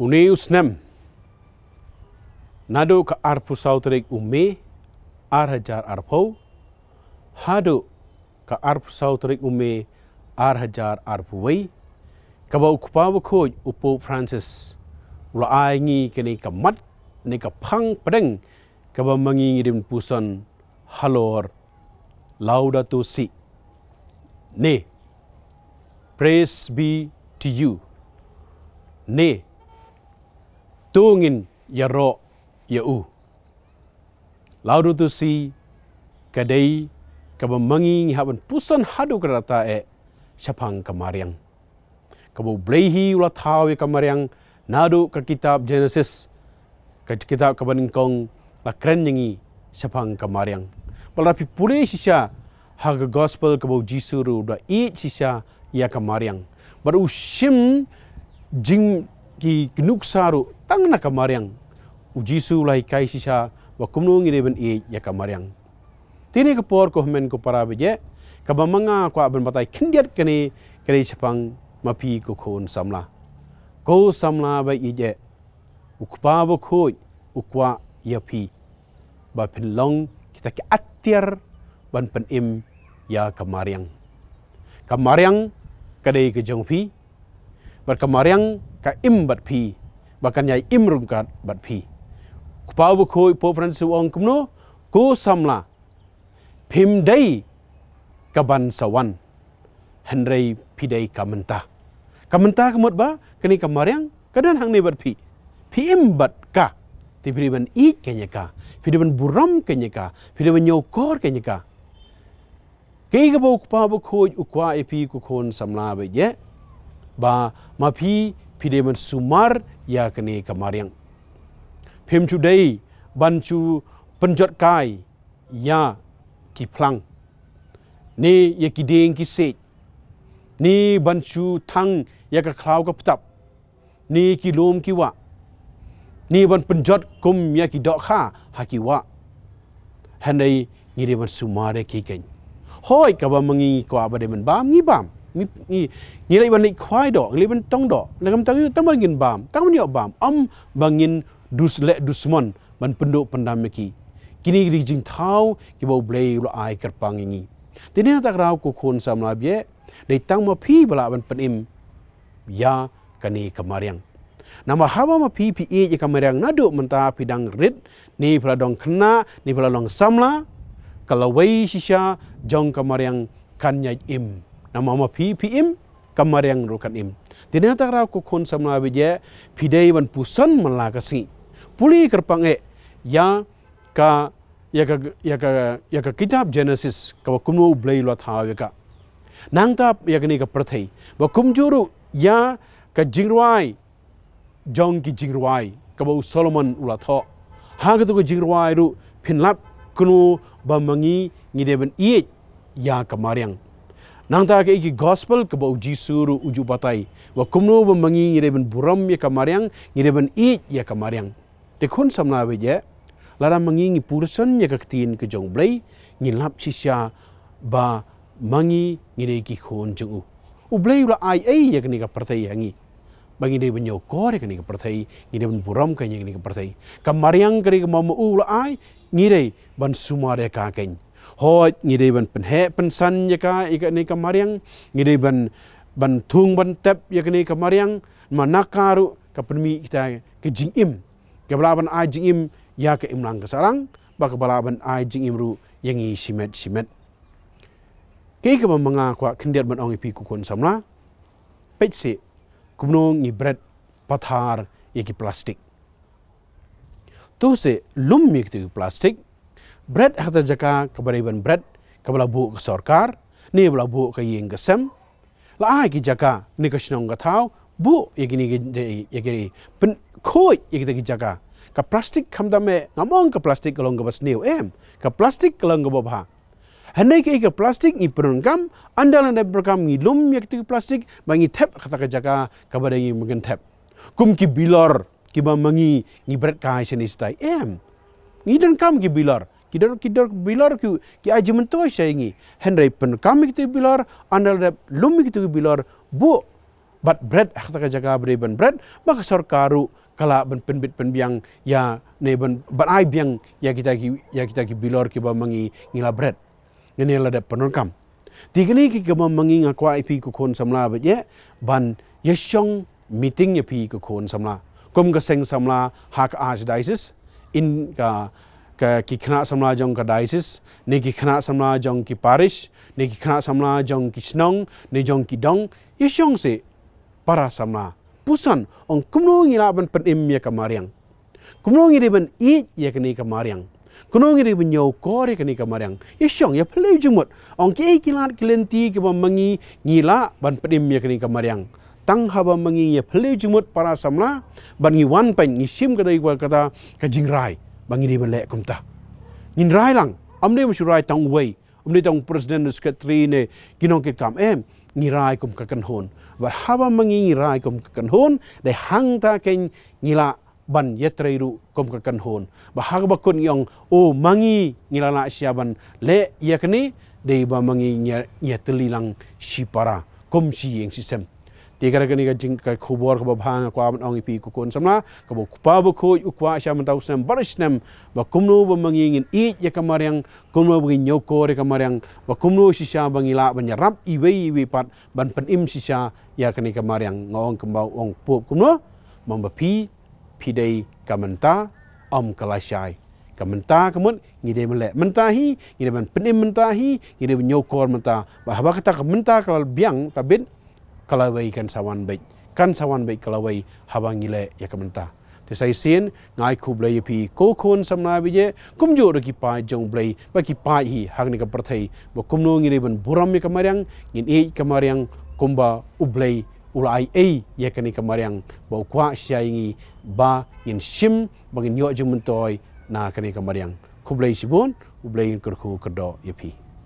Uni usnem nadu ke arpu sautrik ume arhajar arpau hadu ke arpu sautrik ume arhajar arpu wei kabau kupau ko upo francis ula aingi kini ke mat ni ke pang pedeng kabau mengingirim pusan halor laudato si ne praise be to you ne tungin ya ro ya u. Lalu tu si kadei kamu menging haban pusan hadu kerata e siapang kemariang. Kamu belihi ulat hawi kemariang nadu ke kitab Genesis ke kitab kebeningkong la krenyengi siapang kemariang. Malapi pule sisa haga gospel kamu jisuru da i sisa ya kemariang. Baru sim jing ki knuk saru tang na kamariang ujisu lai kai si sha wa kumnung ire ben e ya kamariang tine ko por ko men ko para beje ka ba manga ko aben batai kindiat kene kere sapang mapi ko khon samla ko samla ba ije ukpa bo ko ukwa ya pi ba pin long kita ki attiar ban pen im ya kamariang kamariang kadai ke jong pi bat kamariang ka im bat pi bakan yai im rungkat bat pi kupau bu khoi po francis wong kumno ku samla phim dai kaban sawan hendrei pi dai kamenta kamenta kemot ba kini kamariang kadan hang nei bat pi pi im bat ka tibriban i kenyeka pidiban buram kenyeka pidiban nyokor kenyeka kei gebok pa bu khoi ukwa epi ku khon samla ba ye yeah? บามาพีพิเดมันสุมารยากเนกมาเรียงพิมชุดใดบัญชูปัญจดกายยากิพลังนี่ยากิเดงกิเซษนี่บัญชูทั้งยากะคลาวกับตับนี่กิโลมกิวะนี่บันปัญจดกุมยากิดอกข้าหากิวะเฮนไดงี้เดมันสุมาเรกิกันหอยกับบามงีกว่าบเดมันบามงี้บาบาม ni ni ni lai ban lai khwai do ngli ban tong do la kam tang tang ban gin bam tang ban yo bam am bangin gin dus le dusmon ban penduk pandam ki kini ri jing thau ki bo blai lo ai ker pang ngi ti tak rao ko khun sam la bie dei tang ma phi bla ban pan im ya kani kamariang nama hawa ma phi phi e ji kamariang na do man phi dang rit ni phla dong khna ni phla long samla kalawai shisha jong kamariang kan nyai im nama ama PPM kamar yang rukan im. Tidak tak rau kukun sama abijaya pidai ban pusan melakasi. Puli kerpang e ya ka ya ka ya ka ya ka kitab Genesis kawa kuno ublay luat hawe ya ka. Nang ta ya kini ka perthai. Ba kumjuru ya ka jingruai jong ki jingruai kawa Solomon ulat ho. Hang tu ka jingruai ru pinlap kuno ba mangi ngideben iye ya kamar yang Nang tak ke gospel ke bau jisuru uju batai. Wa kumno wa mengi buram ya kamariang, ngireben iit ya kamariang. Tekun samla beje. je, lara mengi ngi pursan ya kaktiin ke jong blai, ngilap sisya ba mengi ngire iki khon jeng u. ula ai ai ya kani ka yangi. Bagi dia punya kor yang ni kepertai, ini buram kan yang ni Kamariang Kamari yang ula ai ulai, ni dia ban semua dia kakeng hoi ngideban pen he pen san ya ka ikani kamariang ngideban ban thung ban tep ya kani kamariang manakaru ka permi kita ke jingim ke balaban a jingim ya ke imlang kasarang ba ke balaban a jingim ru yang i simet simet ke ke manga kwa kendiat ban ong ipi kukon samla petse kumno ngi bread pathar ya plastik tu se lum mi ke plastik Brad kata jaga kepada Iban Brad, kepada buk ke Sorkar, ni kepada buk ke Ying Gesem. Lah ki jaka ni ke Sinong ke buk yang ini yang ini. Pen koi yang kita jaga, Ke plastik kamda me, ngamong ke plastik kalau ngebas niu em, ke plastik kalau ngebas ha. Hendai ke ika plastik ni perungkam, anda lah nak perungkam ni lum yang kita plastik, bagi tap kata kita jaga kepada yang mungkin tap. Kum ki bilor, ki bangi ni bread kahai sini stai em. Ni dan kam ki bilor, kidor kidor bilar ki ki aji mentoi saingi henry pen kami kitu bilar andal rep lumi kitu bilar bu bat bread ah, akta ka jaga bre ben bread maka sor karu kala ben pen bit pen biang ya ne ben bat ai biang ya kita ki ya kita ki bilar ki ba mangi ngila bread ngene la de penon kam tigni ki ke ba mangi ngal ip ku kon samla ba ye ban yesong meeting ye pi ku kon samla kom ga seng samla hak arch diocese in ka ke kikna samla jong ka dices ni kikna samla jong ki paris ni kikna samla jong ki snong ni jong ki dong ye shong se para samla pusan ong kumno ngi la ban pen im ye ka mariang kumno ngi ban i ye ka ni ka mariang kumno ngi ban nyau ko re ka ni ka mariang ye shong ye phlei jumot ong ke ki lan klenti ki ba mangi ngi la ban pen im ye ka ni ka mariang tang haba mangi ye phlei jumot para samla ban ngi wan pen ngi sim ka dai kata ka jingrai bangi di belek kumta ngin rai lang amne mu rai tang wei amne tang president the secretary ne kinong kit kam em ngi rai kum ka kan hon wa hawa mangi ngi rai kum ka kan hon de hang ta ken ngila ban yetrai ru kum ka kan hon ba hag ba kun yong o mangi ngila na sia ban le yakni de ba mangi ngi yetli lang shipara kum shi yeng sistem ti gara gani ga jing ka khubor ka ba kwa ba ong ipi ku kon samna ka bo pa bo ko u kwa sha ma kumnu ba mangin in i ya ka mariang kumnu ba gin nyoko re ka mariang si sha ba ngila ba nyarap i wei pat ban penim im si sha ya ka kamar yang mariang ngong ka ba ong kumnu ma ba pi pi dei ka menta om kala shai ka menta ka mun ngi ban penim mentahi menta hi ngi dei nyokor menta ba ba ka ta biang ka kalawai kan sawan baik kan sawan baik kalawai habang ile ya kamenta te sai sin ngai khu blai pi ko khon samna bi je kum jo ro ki pa jong blai ba ki pa hi hak ni ka prathai bo kum no ngire buram ya ka maryang ngin e ka maryang kumba u blai u lai e ya ka ni ka maryang bo kwa sha ngi ba ngin sim ba ngin yo jong mentoi na ka ni ka maryang khu blai sibon u blai ngin ker khu ker ya pi